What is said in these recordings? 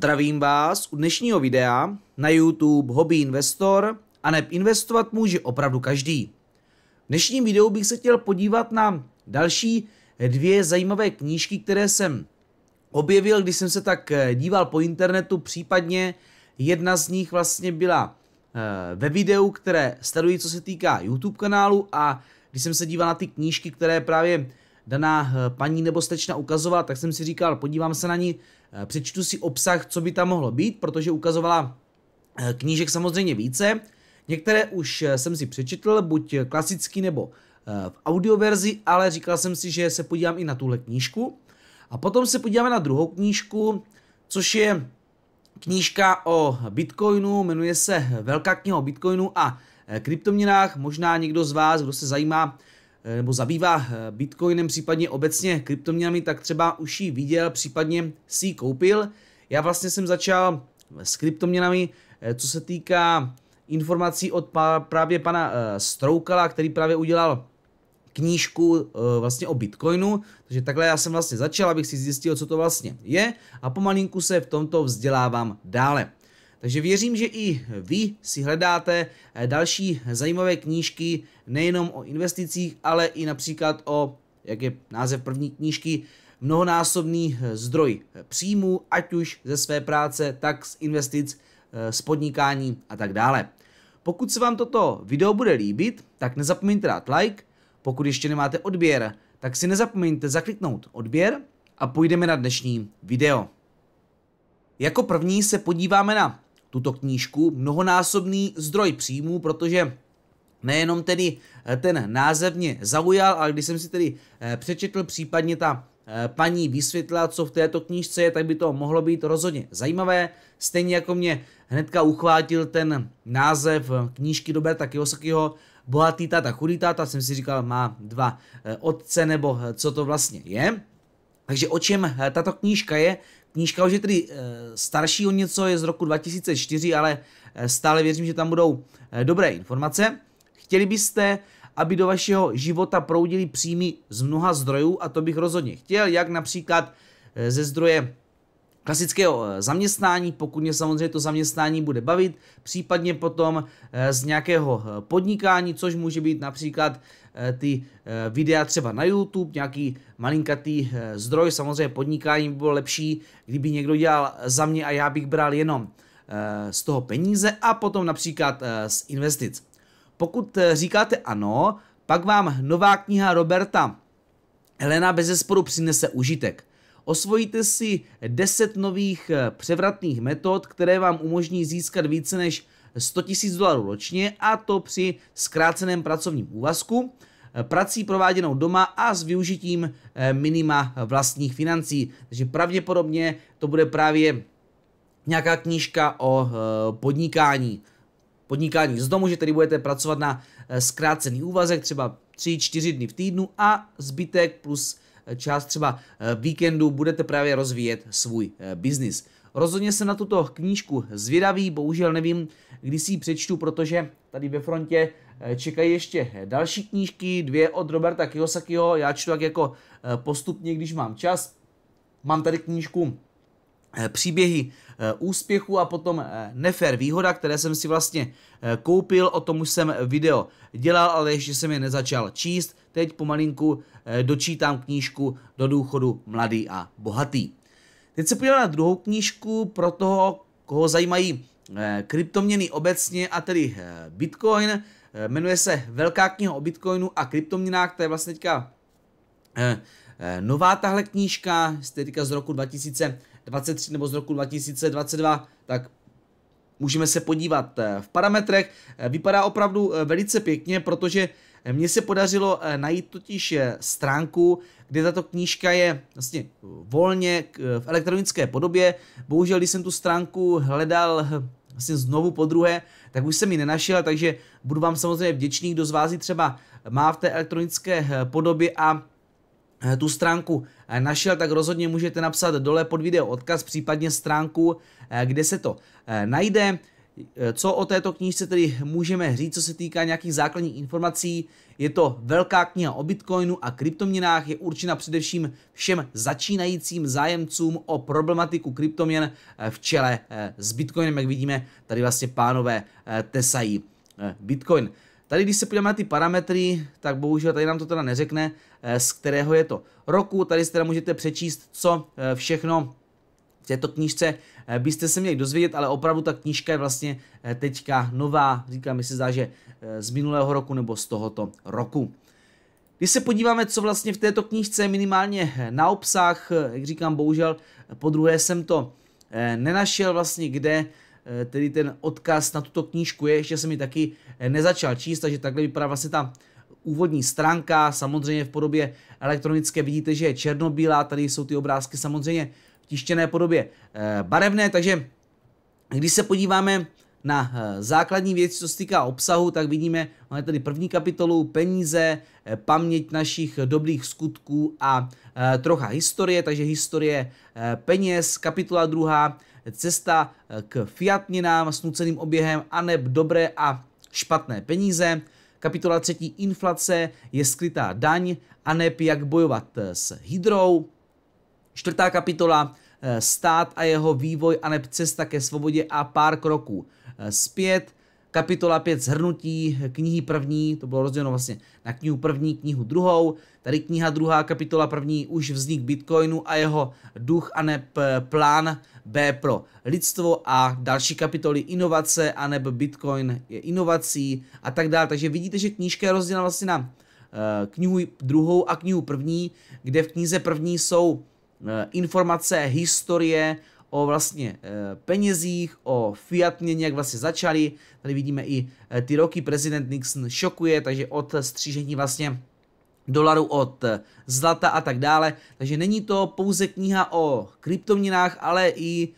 Zdravím vás u dnešního videa na YouTube Hobby Investor a neb investovat může opravdu každý. V dnešním videu bych se chtěl podívat na další dvě zajímavé knížky, které jsem objevil, když jsem se tak eh, díval po internetu, případně jedna z nich vlastně byla eh, ve videu, které sledují, co se týká YouTube kanálu a když jsem se díval na ty knížky, které právě daná eh, paní nebo stečna ukazovala, tak jsem si říkal, podívám se na ní, eh, přečtu si obsah, co by tam mohlo být, protože ukazovala eh, knížek samozřejmě více. Některé už jsem si přečetl, buď klasický nebo v audioverzi, ale říkal jsem si, že se podívám i na tuhle knížku. A potom se podíváme na druhou knížku, což je knížka o Bitcoinu, jmenuje se Velká kniha o Bitcoinu a kryptoměnách. Možná někdo z vás, kdo se zajímá Eh, nebo zabývá eh, bitcoinem, případně obecně kryptoměnami, tak třeba už ji viděl, případně si ji koupil. Já vlastně jsem začal eh, s kryptoměnami, co se týká informací od právě pana Stroukala, který právě udělal knížku vlastně o Bitcoinu, takže takhle já jsem vlastně začal, abych si zjistil, co to vlastně je a pomalinku se v tomto vzdělávám dále. Takže věřím, že i vy si hledáte další zajímavé knížky, nejenom o investicích, ale i například o, jak je název první knížky, mnohonásobný eh, zdroj eh, příjmů, ať už ze své práce, tak z investic, eh, z podnikání a tak dále. Pokud se vám toto video bude líbit, tak nezapomeňte dát like, pokud ještě nemáte odběr, tak si nezapomeňte zakliknout odběr a půjdeme na dnešní video. Jako první se podíváme na tuto knížku Mnohonásobný zdroj příjmů, protože Nejenom tedy eh, ten název mě zaujal, ale když jsem si tedy eh, přečetl případně ta eh, paní vysvětlila, co v této knížce je, tak by to mohlo být rozhodně zajímavé. Stejně jako mě hnedka uchvátil ten název knížky Roberta Kiyosakiho Bohatý táta, chudý táta, jsem si říkal, má dva otce, nebo co to vlastně je. Takže o čem tato knížka je? Knížka už je tedy starší o něco, je z roku 2004, ale stále věřím, že tam budou dobré informace. Chtěli byste, aby do vašeho života proudili příjmy z mnoha zdrojů a to bych rozhodně chtěl, jak například eh, ze zdroje klasického eh, zaměstnání, pokud mě samozřejmě to zaměstnání bude bavit, případně potom eh, z nějakého podnikání, což může být například ty videa třeba na YouTube, nějaký malinkatý zdroj, samozřejmě podnikání by bylo lepší, kdyby někdo dělal za mě a já bych bral jenom z toho peníze a potom například z investic. Pokud eh, říkáte ano, pak vám nová kniha Roberta Helena bezesporu přinese užitek. Osvojíte si 10 nových eh, převratných metod, které vám umožní získat více než 100 000 dolarů ročně a to při zkráceném pracovním úvazku, eh, prací prováděnou doma a s využitím minima vlastních financí. Takže pravděpodobně to bude právě nějaká knížka o podnikání podnikání z domu, že tedy budete pracovat na eh, zkrácený úvazek, třeba 3-4 dny v týdnu a zbytek plus eh, část třeba eh, víkendu budete právě rozvíjet svůj biznis. Rozhodně se na tuto knížku zvědavý, bohužel nevím, kdy si ji přečtu, protože tady ve frontě čekají ještě další knížky, dvě od Roberta Kiyosakiho, já čtu tak jako postupně, když mám čas. Mám tady knížku Eh, příběhy eh, úspěchu a potom eh, nefér výhoda, které jsem si vlastně koupil, o tom už jsem video dělal, ale ještě jsem je nezačal číst. Teď pomalinku dočítám knížku do důchodu Mladý a bohatý. Teď se podívám na druhou knížku pro toho, koho zajímají kryptoměny obecně a tedy Bitcoin. Jmenuje se Velká kniha o Bitcoinu a kryptoměnách, to je vlastně teďka nová tahle knížka, jste teďka z roku 2000 2023 nebo z roku 2022, tak můžeme se podívat eh, v parametrech. Eh, vypadá opravdu eh, velice pěkně, protože mně se podařilo najít totiž stránku, kde tato knížka je vlastně volně v elektronické podobě. Bohužel, když jsem tu stránku hledal vlastně znovu po druhé, tak už jsem ji nenašel, takže budu vám samozřejmě vděčný, kdo z vás ji třeba má v té elektronické podobě a Eh, tu stránku eh, našel, tak rozhodně můžete napsat dole pod video odkaz, případně stránku, eh, kde se to najde. Co o této knížce tedy můžeme říct, co se týká nějakých základních informací? Je to velká kniha o bitcoinu a kryptoměnách, je určena především všem začínajícím zájemcům o problematiku kryptoměn v čele s bitcoinem, jak vidíme, tady vlastně pánové tesají bitcoin. Tady, když se podíváme na ty parametry, tak bohužel tady nám to teda neřekne, eh, z kterého je to roku. Tady si teda můžete přečíst, co eh, všechno v této knížce eh, byste se měli dozvědět, ale opravdu ta knížka je vlastně teďka nová, říkám, mi se zdá, že z minulého roku nebo z tohoto roku. Když se podíváme, co vlastně v této knížce minimálně na obsah, jak říkám, bohužel po druhé jsem to nenašel vlastně, kde Eh, tedy ten odkaz na tuto knížku je, ještě jsem ji taky eh, nezačal číst, takže takhle vypadá vlastně ta úvodní stránka, samozřejmě v podobě elektronické vidíte, že je černobílá, tady jsou ty obrázky samozřejmě v tištěné podobě eh, barevné, takže když se podíváme na základní věci, co se týká obsahu, tak vidíme, máme tady první kapitolu, peníze, paměť našich dobrých skutků a trocha historie, takže historie peněz, kapitola druhá, cesta eh, k fiatninám s nuceným oběhem neb dobré a špatné peníze. Kapitola třetí inflace je skrytá daň, neb jak bojovat eh, s hydrou. Čtvrtá kapitola eh, stát a jeho vývoj neb cesta ke svobodě a pár kroků zpět kapitola 5 zhrnutí knihy první, to bylo rozděleno vlastně na knihu první, knihu druhou, tady kniha druhá, kapitola první, už vznik Bitcoinu a jeho duch a ne eh, plán B pro lidstvo a další kapitoly inovace a ne Bitcoin je inovací a tak dále. Takže vidíte, že knížka je rozdělena vlastně na eh, knihu druhou a knihu první, kde v knize první jsou eh, informace, historie o vlastně e, penězích, o fiat měně, jak vlastně začali. Tady vidíme i e, ty roky, prezident Nixon šokuje, takže od střížení vlastně dolarů od e, zlata a tak dále. Takže není to pouze kniha o kryptoměnách, ale i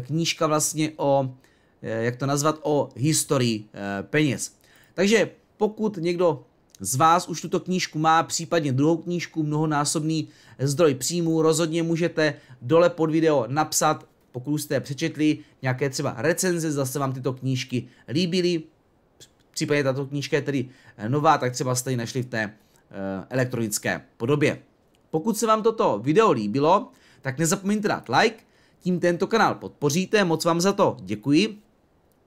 knížka vlastně o, jak to nazvat, o historii peněz. Takže pokud někdo z vás už tuto knížku má, případně druhou knížku, mnohonásobný zdroj příjmů, rozhodně můžete dole pod video napsat pokud jste přečetli nějaké třeba recenze, zase vám tyto knížky líbily, případně tato knížka je tedy eh, nová, tak třeba jste ji našli v té eh, elektronické podobě. Pokud se vám toto video líbilo, tak nezapomeňte dát like, tím tento kanál podpoříte, moc vám za to děkuji.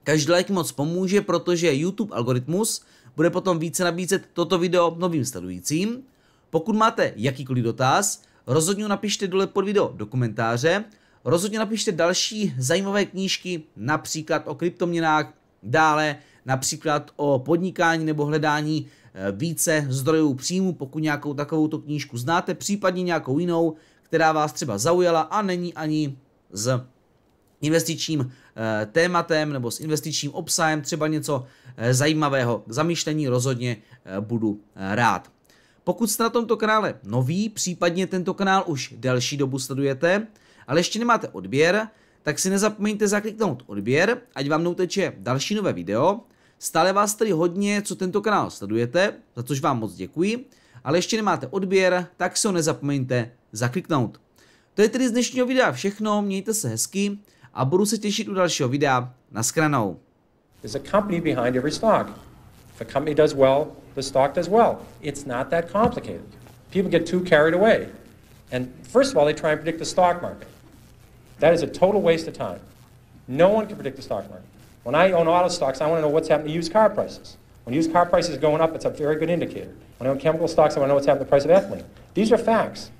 Každý like moc pomůže, protože YouTube algoritmus bude potom více nabízet toto video novým sledujícím. Pokud máte jakýkoliv dotaz, rozhodně napište dole pod video do komentáře, Rozhodně napište další zajímavé knížky, například o kryptoměnách, dále například o podnikání nebo hledání eh, více zdrojů příjmu, pokud nějakou takovou knížku znáte, případně nějakou jinou, která vás třeba zaujala a není ani z investičním eh, tématem nebo s investičním obsahem třeba něco eh, zajímavého k zamýšlení, rozhodně budu rád. Pokud jste na tomto kanále nový, případně tento kanál už delší dobu sledujete, ale ještě nemáte odběr, tak si nezapomeňte zakliknout odběr, ať vám neuteče další nové video. Stále vás tady hodně, co tento kanál sledujete, za což vám moc děkuji, ale ještě nemáte odběr, tak si ho nezapomeňte zakliknout. To je tedy z dnešního videa všechno, mějte se hezky a budu se těšit u dalšího videa. Na Naschranou. There's a company behind every stock. If a company does well, the stock does well. It's not that complicated. People get too carried away. And first of all, they try and predict the stock market. That is a total waste of time. No one can predict the stock market. When I own auto stocks, I want to know what's happening to used car prices. When used car prices are going up, it's a very good indicator. When I own chemical stocks, I want to know what's happening to the price of ethylene. These are facts.